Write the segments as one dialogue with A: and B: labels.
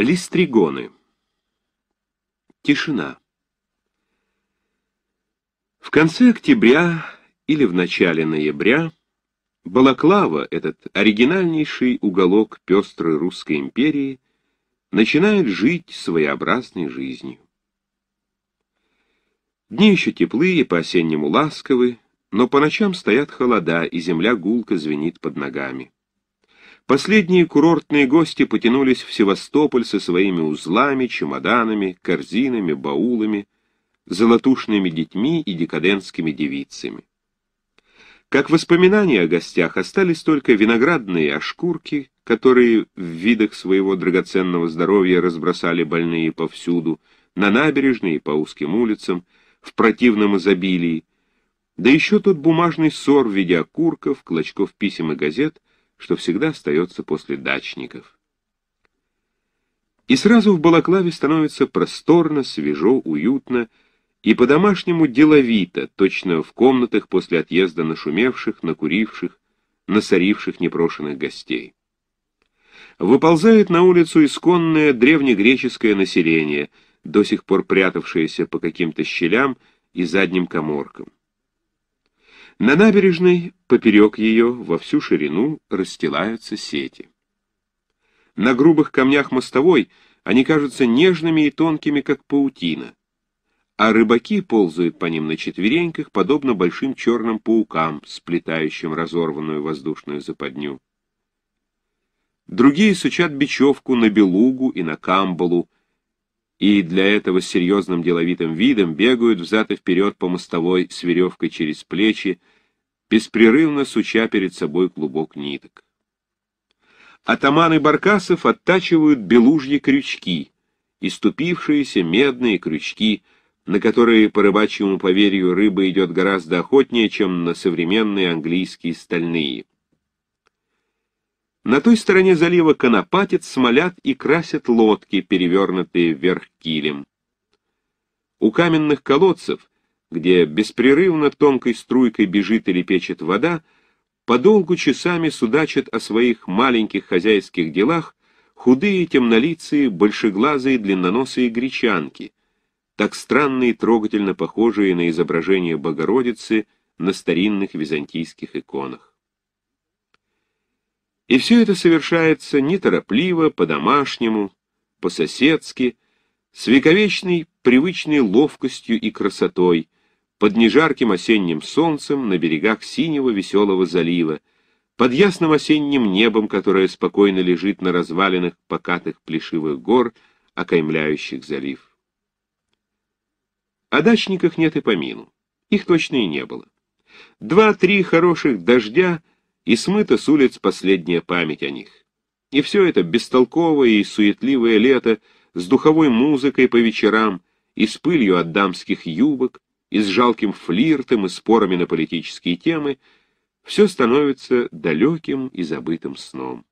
A: Листригоны. Тишина. В конце октября или в начале ноября Балаклава, этот оригинальнейший уголок пестрой русской империи, начинает жить своеобразной жизнью. Дни еще теплые, по-осеннему ласковы, но по ночам стоят холода, и земля гулко звенит под ногами. Последние курортные гости потянулись в Севастополь со своими узлами, чемоданами, корзинами, баулами, золотушными детьми и декадентскими девицами. Как воспоминания о гостях остались только виноградные ошкурки, которые в видах своего драгоценного здоровья разбросали больные повсюду, на набережной и по узким улицам, в противном изобилии, да еще тот бумажный ссор в виде окурков, клочков писем и газет — что всегда остается после дачников. И сразу в Балаклаве становится просторно, свежо, уютно и по-домашнему деловито, точно в комнатах после отъезда нашумевших, накуривших, насоривших непрошенных гостей. Выползает на улицу исконное древнегреческое население, до сих пор прятавшееся по каким-то щелям и задним коморкам. На набережной, поперек ее, во всю ширину расстилаются сети. На грубых камнях мостовой они кажутся нежными и тонкими, как паутина, а рыбаки ползают по ним на четвереньках, подобно большим черным паукам, сплетающим разорванную воздушную западню. Другие сучат бечевку на белугу и на камбалу, и для этого серьезным деловитым видом бегают взад и вперед по мостовой с веревкой через плечи, беспрерывно суча перед собой клубок ниток. Атаманы Баркасов оттачивают белужьи крючки, иступившиеся медные крючки, на которые, по рыбачьему поверью, рыба идет гораздо охотнее, чем на современные английские стальные. На той стороне залива конопатят, смолят и красят лодки, перевернутые вверх килем. У каменных колодцев, где беспрерывно тонкой струйкой бежит или печет вода, подолгу часами судачат о своих маленьких хозяйских делах худые темнолицые, большеглазые длинноносые гречанки, так странно и трогательно похожие на изображение Богородицы на старинных византийских иконах. И все это совершается неторопливо, по-домашнему, по-соседски, с вековечной привычной ловкостью и красотой, под нежарким осенним солнцем на берегах синего веселого залива, под ясным осенним небом, которое спокойно лежит на развалинах покатых плешивых гор, окаймляющих залив. О дачниках нет и помину. Их точно и не было. Два-три хороших дождя — и смыта с улиц последняя память о них. И все это бестолковое и суетливое лето с духовой музыкой по вечерам, и с пылью от дамских юбок, и с жалким флиртом и спорами на политические темы, все становится далеким и забытым сном.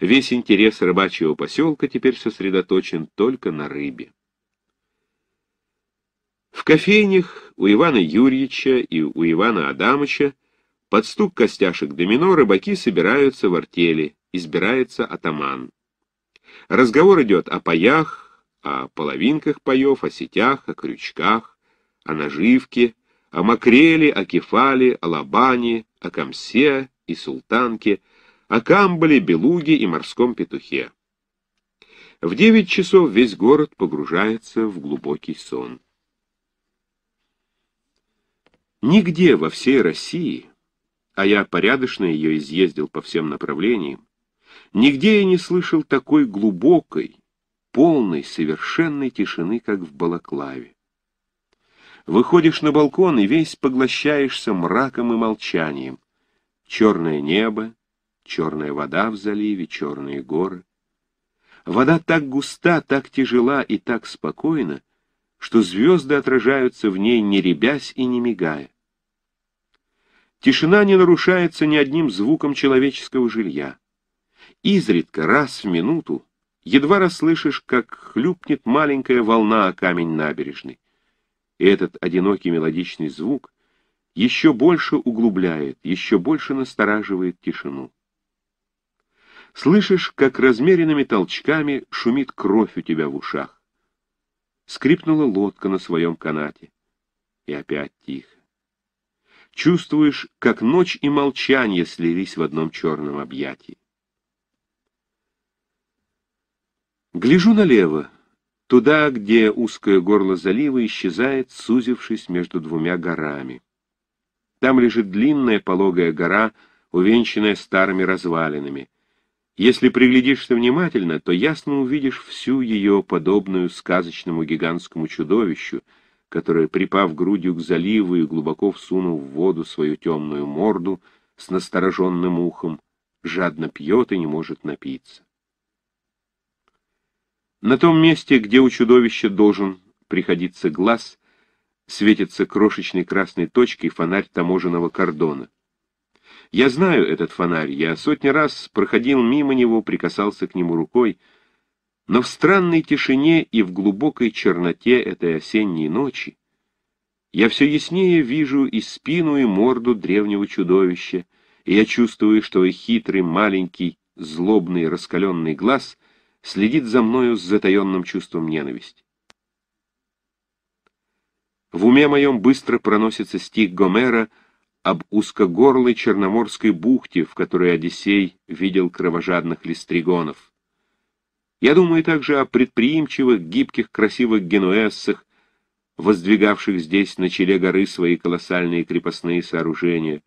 A: Весь интерес рыбачьего поселка теперь сосредоточен только на рыбе. В кофейнях у Ивана Юрьевича и у Ивана Адамовича под стук костяшек домино рыбаки собираются в артели, избирается атаман. Разговор идет о паях, о половинках паев, о сетях, о крючках, о наживке, о макреле, о кефале, о лобане, о комсе и султанке, о камбале, белуге и морском петухе. В девять часов весь город погружается в глубокий сон. Нигде во всей России а я порядочно ее изъездил по всем направлениям, нигде я не слышал такой глубокой, полной, совершенной тишины, как в Балаклаве. Выходишь на балкон и весь поглощаешься мраком и молчанием. Черное небо, черная вода в заливе, черные горы. Вода так густа, так тяжела и так спокойна, что звезды отражаются в ней, не ребясь и не мигая. Тишина не нарушается ни одним звуком человеческого жилья. Изредка, раз в минуту, едва расслышишь, как хлюпнет маленькая волна о камень набережной. И этот одинокий мелодичный звук еще больше углубляет, еще больше настораживает тишину. Слышишь, как размеренными толчками шумит кровь у тебя в ушах. Скрипнула лодка на своем канате. И опять тихо. Чувствуешь, как ночь и молчание слились в одном черном объятии. Гляжу налево, туда, где узкое горло залива исчезает, сузившись между двумя горами. Там лежит длинная пологая гора, увенчанная старыми развалинами. Если приглядишься внимательно, то ясно увидишь всю ее подобную сказочному гигантскому чудовищу — который, припав грудью к заливу и глубоко всунув в воду свою темную морду с настороженным ухом, жадно пьет и не может напиться. На том месте, где у чудовища должен приходиться глаз, светится крошечной красной точкой фонарь таможенного кордона. Я знаю этот фонарь, я сотни раз проходил мимо него, прикасался к нему рукой, но в странной тишине и в глубокой черноте этой осенней ночи я все яснее вижу и спину, и морду древнего чудовища, и я чувствую, что и хитрый, маленький, злобный, раскаленный глаз следит за мною с затаенным чувством ненависти. В уме моем быстро проносится стих Гомера об узкогорлой черноморской бухте, в которой Одиссей видел кровожадных листригонов. Я думаю также о предприимчивых, гибких, красивых генуэзцах, воздвигавших здесь на челе горы свои колоссальные крепостные сооружения.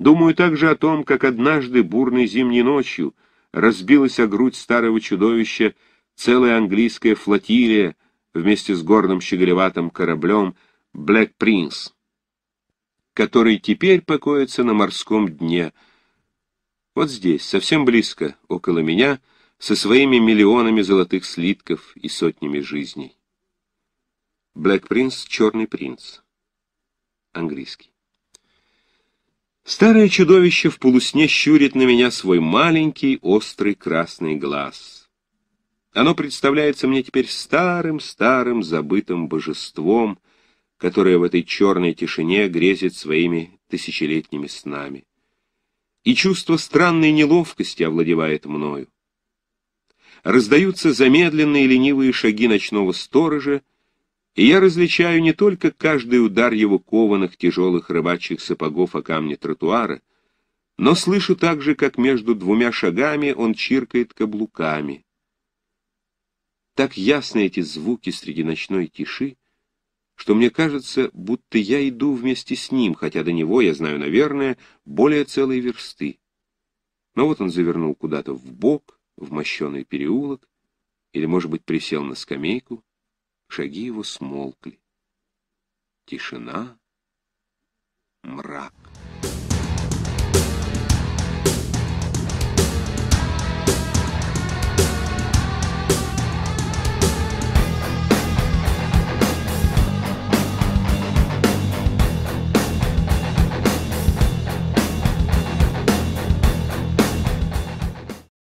A: Думаю также о том, как однажды бурной зимней ночью разбилась о грудь старого чудовища целая английская флотилия вместе с горным щеголеватым кораблем «Блэк Принц», который теперь покоится на морском дне. Вот здесь, совсем близко, около меня — со своими миллионами золотых слитков и сотнями жизней. Блэк Принц — черный принц. Английский. Старое чудовище в полусне щурит на меня свой маленький острый красный глаз. Оно представляется мне теперь старым-старым забытым божеством, которое в этой черной тишине грезит своими тысячелетними снами. И чувство странной неловкости овладевает мною раздаются замедленные ленивые шаги ночного сторожа, и я различаю не только каждый удар его кованых тяжелых рыбачьих сапогов о камне тротуара, но слышу также, как между двумя шагами он чиркает каблуками. Так ясны эти звуки среди ночной тиши, что мне кажется, будто я иду вместе с ним, хотя до него, я знаю, наверное, более целой версты. Но вот он завернул куда-то в бок, в мощеный переулок, или, может быть, присел на скамейку, шаги его смолкли. Тишина, мрак.